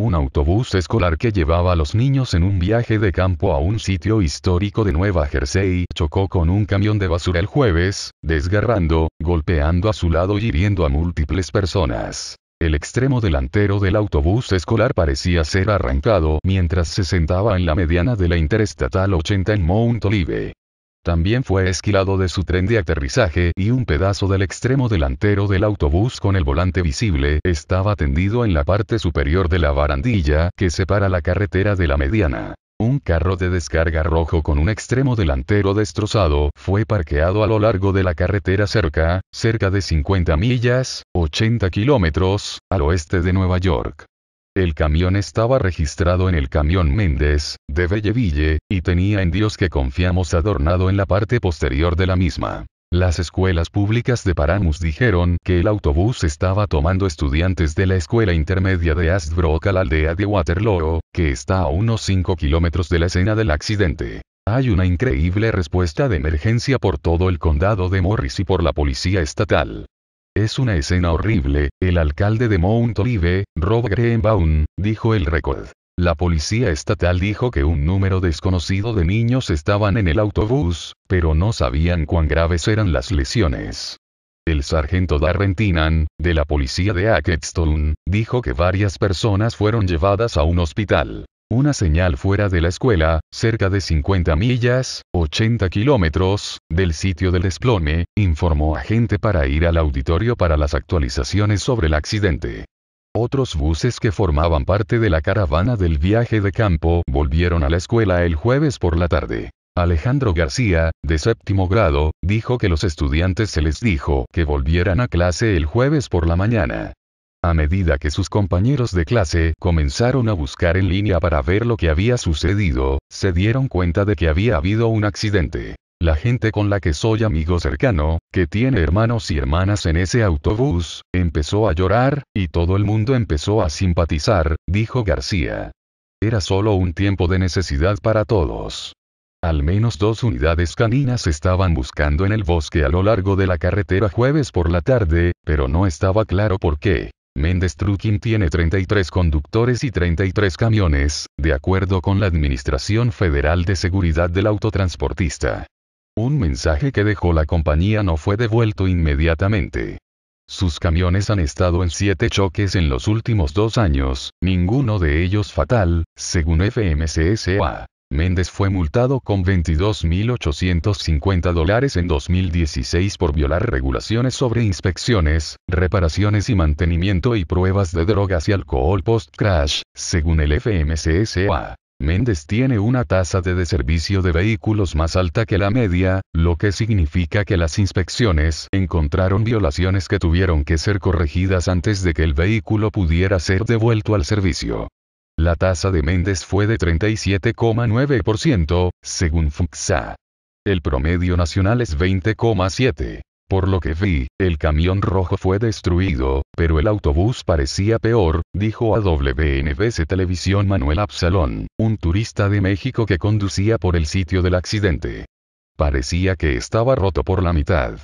un autobús escolar que llevaba a los niños en un viaje de campo a un sitio histórico de Nueva Jersey chocó con un camión de basura el jueves, desgarrando, golpeando a su lado y hiriendo a múltiples personas. El extremo delantero del autobús escolar parecía ser arrancado mientras se sentaba en la mediana de la interestatal 80 en Mount Olive. También fue esquilado de su tren de aterrizaje y un pedazo del extremo delantero del autobús con el volante visible estaba tendido en la parte superior de la barandilla que separa la carretera de la mediana. Un carro de descarga rojo con un extremo delantero destrozado fue parqueado a lo largo de la carretera cerca, cerca de 50 millas, 80 kilómetros, al oeste de Nueva York. El camión estaba registrado en el camión Méndez, de Belleville, y tenía en Dios que confiamos adornado en la parte posterior de la misma. Las escuelas públicas de Paramus dijeron que el autobús estaba tomando estudiantes de la escuela intermedia de Asbrook a la aldea de Waterloo, que está a unos 5 kilómetros de la escena del accidente. Hay una increíble respuesta de emergencia por todo el condado de Morris y por la policía estatal. Es una escena horrible, el alcalde de Mount Olive, Rob Greenbaum, dijo el récord. La policía estatal dijo que un número desconocido de niños estaban en el autobús, pero no sabían cuán graves eran las lesiones. El sargento Darren de la policía de Hackettstown, dijo que varias personas fueron llevadas a un hospital. Una señal fuera de la escuela, cerca de 50 millas, 80 kilómetros, del sitio del desplome, informó a gente para ir al auditorio para las actualizaciones sobre el accidente. Otros buses que formaban parte de la caravana del viaje de campo volvieron a la escuela el jueves por la tarde. Alejandro García, de séptimo grado, dijo que los estudiantes se les dijo que volvieran a clase el jueves por la mañana. A medida que sus compañeros de clase comenzaron a buscar en línea para ver lo que había sucedido, se dieron cuenta de que había habido un accidente. La gente con la que soy amigo cercano, que tiene hermanos y hermanas en ese autobús, empezó a llorar, y todo el mundo empezó a simpatizar, dijo García. Era solo un tiempo de necesidad para todos. Al menos dos unidades caninas estaban buscando en el bosque a lo largo de la carretera jueves por la tarde, pero no estaba claro por qué. Mendes Trucking tiene 33 conductores y 33 camiones, de acuerdo con la Administración Federal de Seguridad del Autotransportista. Un mensaje que dejó la compañía no fue devuelto inmediatamente. Sus camiones han estado en siete choques en los últimos dos años, ninguno de ellos fatal, según FMCSA. Méndez fue multado con 22.850 en 2016 por violar regulaciones sobre inspecciones, reparaciones y mantenimiento y pruebas de drogas y alcohol post-crash, según el FMCSA. Méndez tiene una tasa de deservicio de vehículos más alta que la media, lo que significa que las inspecciones encontraron violaciones que tuvieron que ser corregidas antes de que el vehículo pudiera ser devuelto al servicio. La tasa de Méndez fue de 37,9%, según FUXA. El promedio nacional es 20,7%. Por lo que vi, el camión rojo fue destruido, pero el autobús parecía peor, dijo a WNBC Televisión Manuel Absalón, un turista de México que conducía por el sitio del accidente. Parecía que estaba roto por la mitad.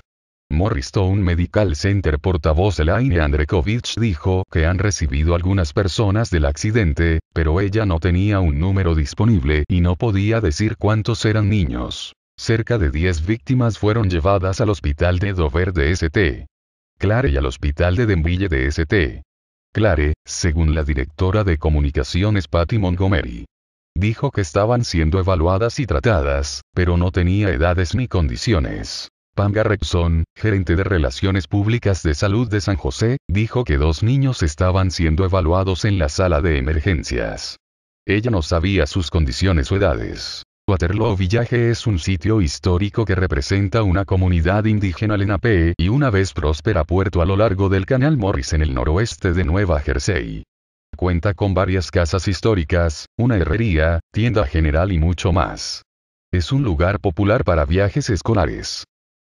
Morristown Medical Center portavoz Elaine Andrekovich dijo que han recibido algunas personas del accidente, pero ella no tenía un número disponible y no podía decir cuántos eran niños. Cerca de 10 víctimas fueron llevadas al hospital de Dover de St. Clare y al hospital de Denville de St. Clare, según la directora de comunicaciones Patty Montgomery. Dijo que estaban siendo evaluadas y tratadas, pero no tenía edades ni condiciones. Pam Garrexon, gerente de Relaciones Públicas de Salud de San José, dijo que dos niños estaban siendo evaluados en la sala de emergencias. Ella no sabía sus condiciones o edades. Waterloo Village es un sitio histórico que representa una comunidad indígena lenape y una vez próspera puerto a lo largo del Canal Morris en el noroeste de Nueva Jersey. Cuenta con varias casas históricas, una herrería, tienda general y mucho más. Es un lugar popular para viajes escolares.